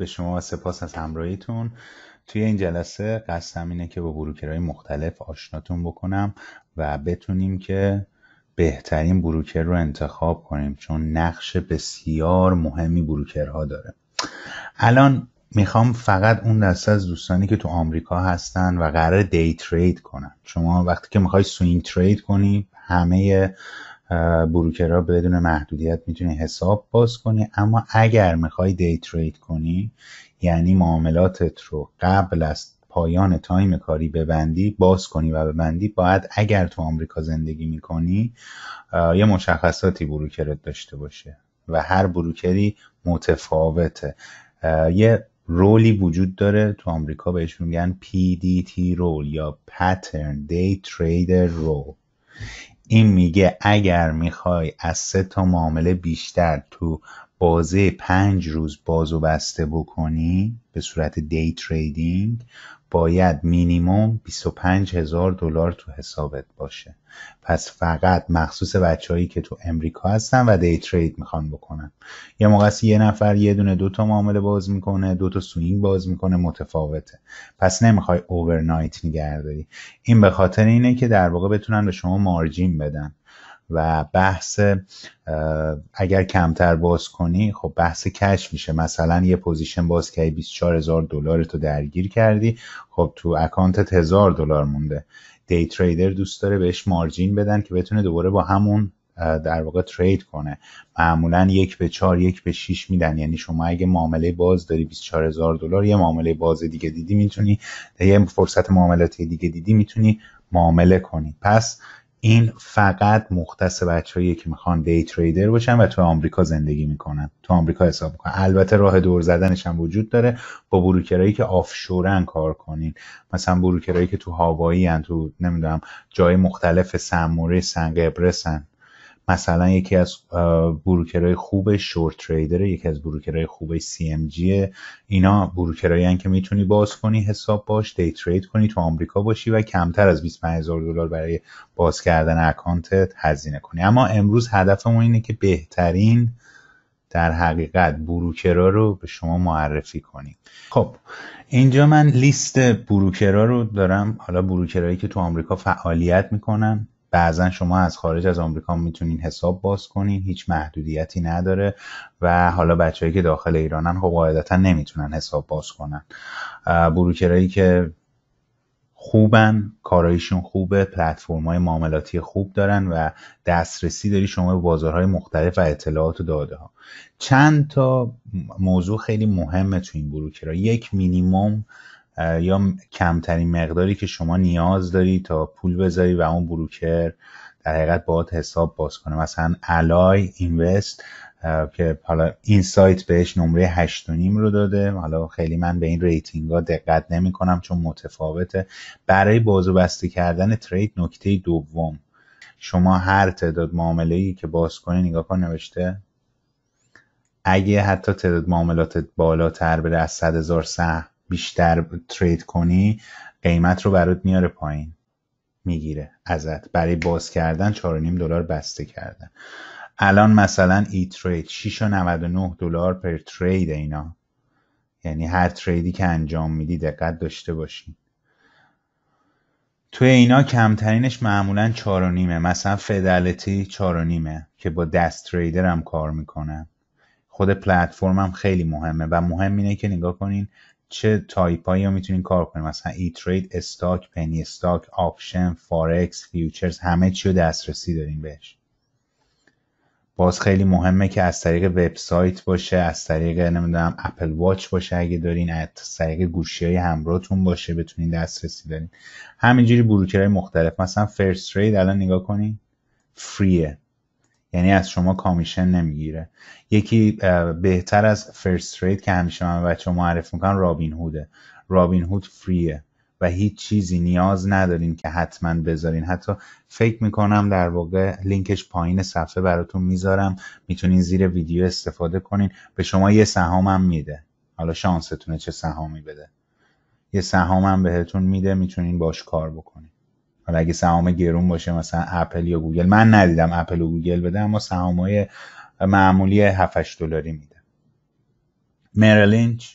به شما و سپاس از همراهیتون توی این جلسه قصدم اینه که با بروکرهای مختلف آشناتون بکنم و بتونیم که بهترین بروکر رو انتخاب کنیم چون نقش بسیار مهمی بروکرها داره الان میخوام فقط اون دسته از دوستانی که تو آمریکا هستن و قرار دی ترید کنن شما وقتی که میخوای سوینگ ترید کنی همه بروکرها بدون محدودیت میتونی حساب باز کنی اما اگر میخوای دی ترید کنی یعنی معاملاتت رو قبل از پایان تایم کاری ببندی باز کنی و ببندی باید اگر تو آمریکا زندگی میکنی یه مشخصاتی بروکرت داشته باشه و هر بروکری متفاوته یه رولی وجود داره تو آمریکا بهش میگن PDT رول یا Pattern Day Trader رول این میگه اگر میخوای از سه تا معامله بیشتر تو بازه پنج روز باز و بسته بکنی به صورت دی تریدینگ باید مینیموم 25 هزار دلار تو حسابت باشه پس فقط مخصوص بچههایی که تو امریکا هستن و دی ترید میخوان بکنن یه موقع یه نفر یه دونه دوتا معامله باز میکنه دو تا سوینگ باز میکنه متفاوته پس نمیخوای اوورنایت نگرداری این به خاطر اینه که در واقع بتونن به شما مارجین بدن و بحث اگر کمتر باز کنی خب بحث کش میشه مثلا یه پوزیشن باز که 24 هزار دلار تو درگیر کردی خب تو اکانت هزار دلار مونده دی تریدر دوست داره بهش مارجین بدن که بتونه دوباره با همون در واقع ترید کنه معمولا یک به چهار یک به شیش میدن یعنی شما اگه معامله باز داری 24 هزار دلار یه معامله باز دیگه دیدی میتونی یه فرصت معاملاتی دیگه دیدی میتونی معامله کنی پس این فقط مختص بچه‌ایه که میخوان دی تریدر باشن و تو آمریکا زندگی میکنن تو آمریکا حساب میکنن البته راه دور زدنش هم وجود داره با بروکرایی که آفشورن کار کنین مثلا بروکرایی که تو هاوایی ان تو نمیدونم جای مختلف سموره سن قبرسن مثلا یکی از بروکرهای خوب شورت تریدر یکی از بروکرهای خوب سی ام جیه. اینا بروکرایی که میتونی باز کنی حساب باش دی ترید کنی تو آمریکا باشی و کمتر از هزار دلار برای باز کردن اکانتت هزینه کنی اما امروز هدفمون اینه که بهترین در حقیقت بروکرا رو به شما معرفی کنیم خب اینجا من لیست بروکرا رو دارم حالا بروکرایی که تو آمریکا فعالیت میکنن بعضا شما از خارج از آمریکا میتونین حساب باز کنین هیچ محدودیتی نداره و حالا بچههایی که داخل ایرانن خب قاعدتا نمیتونن حساب باز کنن بروکرایی که خوبن کارایشون خوبه پلتفرم های معاملاتی خوب دارن و دسترسی داری شما به بازارهای مختلف و اطلاعات و داده ها چند تا موضوع خیلی مهمه تو این بروکرا یک مینیموم یا کمترین مقداری که شما نیاز داری تا پول بذاری و اون بروکر در حقیقت باهات حساب باز کنه مثلا الای اینوست که حالا این سایت بهش نمره 8.5 رو داده حالا خیلی من به این ریتینگ ها دقت نمی کنم چون متفاوته برای بازو بسته کردن ترید نکته دوم شما هر تعداد معامله ای که باز کنی نگاه کن نوشته اگه حتی تعداد معاملاتت بالاتر بره از 100 هزار بیشتر ترید کنی قیمت رو برات میاره پایین میگیره ازت برای باز کردن 4.5 دلار بسته کردن الان مثلا ای ترید 6.99 دلار پر ترید اینا یعنی هر تریدی که انجام میدی دقت داشته باشین توی اینا کمترینش معمولا 4.5 مثلا فدالتی 4.5 که با دست تریدر هم کار میکنن خود پلتفرم هم خیلی مهمه و مهم اینه که نگاه کنین چه هایی رو میتونین کار کنین مثلا ای ترید استاک پنی استاک آپشن فارکس فیوچرز همه چی رو دسترسی دارین بهش باز خیلی مهمه که از طریق وبسایت باشه از طریق نمیدونم اپل واچ باشه اگه دارین از طریق گوشی های همراهتون باشه بتونین دسترسی دارین همینجوری بروکرهای مختلف مثلا فرست ترید الان نگاه کنین فریه یعنی از شما کامیشن نمیگیره یکی بهتر از فرست رید که همیشه من بچه معرف میکنم رابین هوده رابین هود فریه و هیچ چیزی نیاز ندارین که حتما بذارین حتی فکر میکنم در واقع لینکش پایین صفحه براتون میذارم میتونین زیر ویدیو استفاده کنین به شما یه سهامم میده حالا شانستونه چه سهامی بده یه سهامم بهتون میده میتونین باش کار بکنین حالا اگه سهام گرون باشه مثلا اپل یا گوگل من ندیدم اپل و گوگل بده اما سهامای معمولی 7 دلاری میده مرلینچ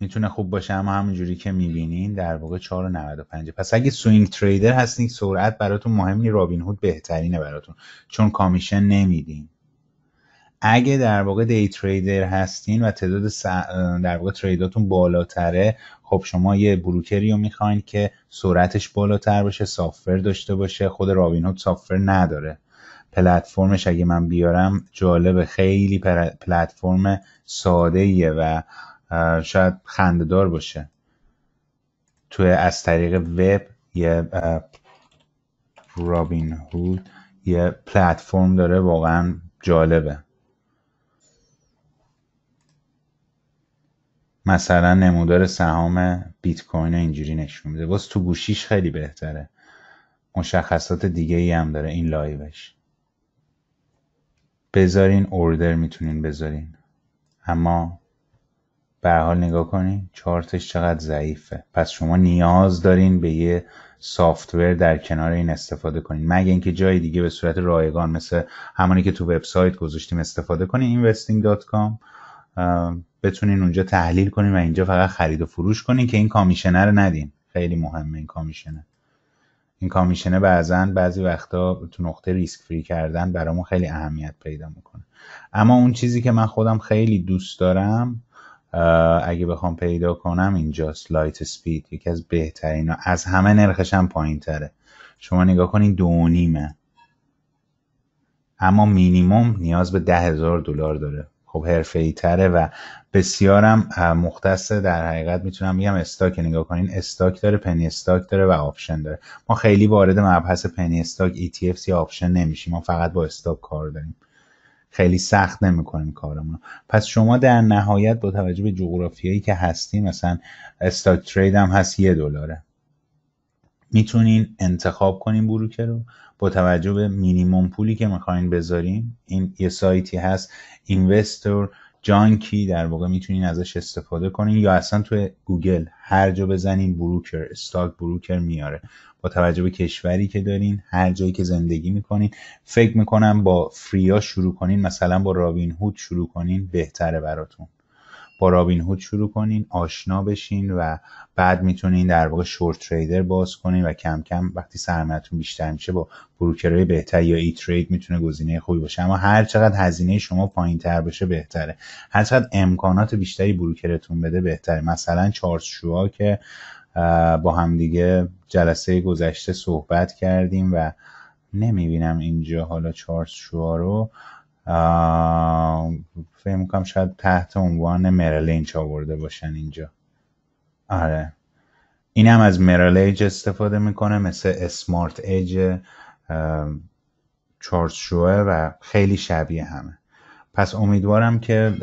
میتونه خوب باشه اما همونجوری که میبینین در واقع 4.95 پس اگه سوینگ تریدر هستین سرعت براتون مهمی رابین هود بهترینه براتون چون کامیشن نمیدین اگه در واقع دی تریدر هستین و تعداد س... در واقع تریداتون بالاتره خب شما یه بروکری رو میخواین که سرعتش بالاتر باشه سافر داشته باشه خود رابین هود سافر نداره پلتفرمش اگه من بیارم جالب خیلی پلتفرم ساده ایه و شاید خنددار باشه توی از طریق وب یه رابین هود یه پلتفرم داره واقعا جالبه مثلا نمودار سهام بیت کوین اینجوری نشون میده باز تو گوشیش خیلی بهتره مشخصات دیگه ای هم داره این لایوش بذارین اوردر میتونین بذارین اما به حال نگاه کنین چارتش چقدر ضعیفه پس شما نیاز دارین به یه سافتور در کنار این استفاده کنین مگه اینکه جای دیگه به صورت رایگان مثل همونی که تو وبسایت گذاشتیم استفاده کنین investing.com بتونین اونجا تحلیل کنین و اینجا فقط خرید و فروش کنین که این کامیشنه رو ندین خیلی مهمه این کامیشنه این کامیشنه بعضا بعضی وقتا تو نقطه ریسک فری کردن برامون خیلی اهمیت پیدا میکنه اما اون چیزی که من خودم خیلی دوست دارم اگه بخوام پیدا کنم اینجاست لایت سپید یکی از بهترین ها. از همه نرخش هم پایین تره شما نگاه کنین دو نیمه اما مینیموم نیاز به ده هزار دلار داره خب حرفه تره و بسیارم مختص در حقیقت میتونم بگم استاک یعنی نگاه کنین استاک داره پنی استاک داره و آپشن داره ما خیلی وارد مبحث پنی استاک ETF یا آپشن نمیشیم ما فقط با استاک کار داریم خیلی سخت نمیکنیم کارمون پس شما در نهایت با توجه به جغرافیایی که هستیم مثلا استاک ترید هم هست یه دلاره میتونین انتخاب کنین بروکر رو با توجه به مینیموم پولی که میخواین بذارین این یه سایتی هست اینوستر جانکی در واقع میتونین ازش استفاده کنین یا اصلا توی گوگل هر جا بزنین بروکر استاک بروکر میاره با توجه به کشوری که دارین هر جایی که زندگی میکنین فکر میکنم با فریا شروع کنین مثلا با رابین هود شروع کنین بهتره براتون خرابین هود شروع کنین آشنا بشین و بعد میتونین در واقع شورت تریدر باز کنین و کم کم وقتی تون بیشتر میشه با بروکرهای بهتر یا ای ترید میتونه گزینه خوبی باشه اما هر چقدر هزینه شما پایین تر بشه بهتره هر چقدر امکانات بیشتری بروکرتون بده بهتره مثلا چارلز شوا که با همدیگه جلسه گذشته صحبت کردیم و نمیبینم اینجا حالا چارلز شوا رو فکر میکنم شاید تحت عنوان مرلینچ آورده باشن اینجا آره این هم از مرال ایج استفاده میکنه مثل اسمارت ایج چارچشوه شوه و خیلی شبیه همه پس امیدوارم که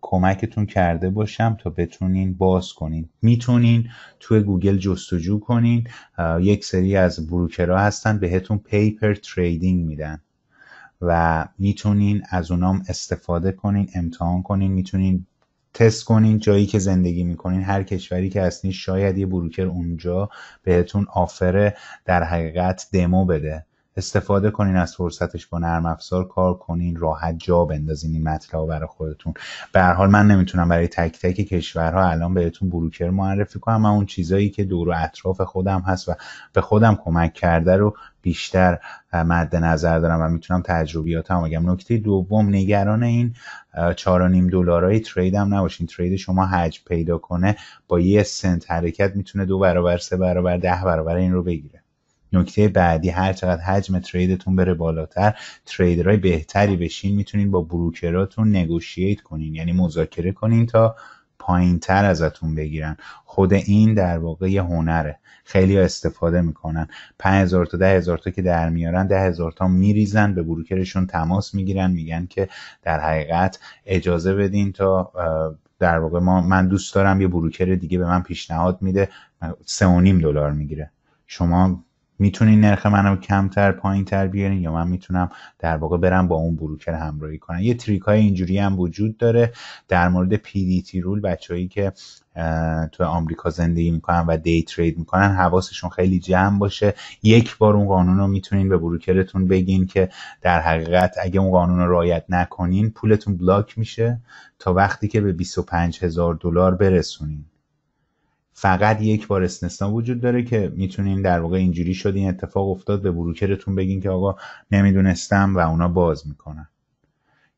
کمکتون کرده باشم تا بتونین باز کنین میتونین توی گوگل جستجو کنین یک سری از بروکرها هستن بهتون پیپر تریدینگ میدن و میتونین از اونام استفاده کنین امتحان کنین میتونین تست کنین جایی که زندگی میکنین هر کشوری که هستین شاید یه بروکر اونجا بهتون آفره در حقیقت دمو بده استفاده کنین از فرصتش با نرم افزار کار کنین راحت جا بندازین این مطلب برای خودتون به هر حال من نمیتونم برای تک تک کشورها الان بهتون بروکر معرفی کنم من اون چیزایی که دور و اطراف خودم هست و به خودم کمک کرده رو بیشتر مد نظر دارم و میتونم تجربیاتم بگم نکته دوم نگران این چهار و نیم دلارای ترید هم نباشین ترید شما حج پیدا کنه با یه سنت حرکت میتونه دو برابر سه برابر ده برابر این رو بگیره نکته بعدی هر چقدر حجم تریدتون بره بالاتر تریدرای بهتری بشین میتونین با بروکراتون نگوشییت کنین یعنی مذاکره کنین تا پایین تر ازتون بگیرن خود این در واقع یه هنره خیلی استفاده میکنن 5000 تا 10000 تا که در میارن 10000 تا میریزن به بروکرشون تماس میگیرن میگن که در حقیقت اجازه بدین تا در واقع ما من دوست دارم یه بروکر دیگه به من پیشنهاد میده 3.5 دلار میگیره شما میتونین نرخ منو کمتر پایین تر بیارین یا من میتونم در واقع برم با اون بروکر همراهی کنم یه تریک های اینجوری هم وجود داره در مورد پی دی تی رول بچههایی که تو آمریکا زندگی میکنن و دی ترید میکنن حواسشون خیلی جمع باشه یک بار اون قانون رو میتونین به بروکرتون بگین که در حقیقت اگه اون قانون رو رعایت نکنین پولتون بلاک میشه تا وقتی که به 25 هزار دلار برسونین فقط یک بار استثنا وجود داره که میتونین در واقع اینجوری شد این اتفاق افتاد به بروکرتون بگین که آقا نمیدونستم و اونا باز میکنن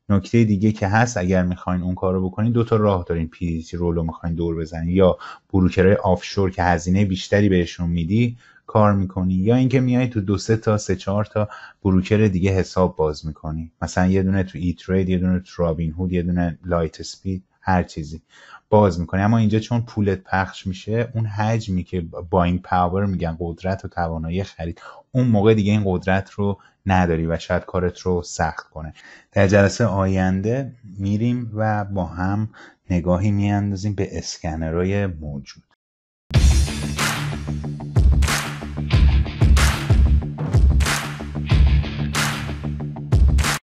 نکته دیگه که هست اگر میخواین اون کار رو بکنین دو تا راه دارین سی رول رو میخواین دور بزنین یا بروکرهای آفشور که هزینه بیشتری بهشون میدی کار میکنی یا اینکه میای تو دو سه تا سه چهار تا بروکر دیگه حساب باز میکنی مثلا یه دونه تو ایترید یه دونه تو رابین هود یه دونه لایت اسپید هر چیزی باز میکنی اما اینجا چون پولت پخش میشه اون حجمی که با این پاور میگن قدرت و توانایی خرید اون موقع دیگه این قدرت رو نداری و شاید کارت رو سخت کنه در جلسه آینده میریم و با هم نگاهی میاندازیم به اسکنرهای موجود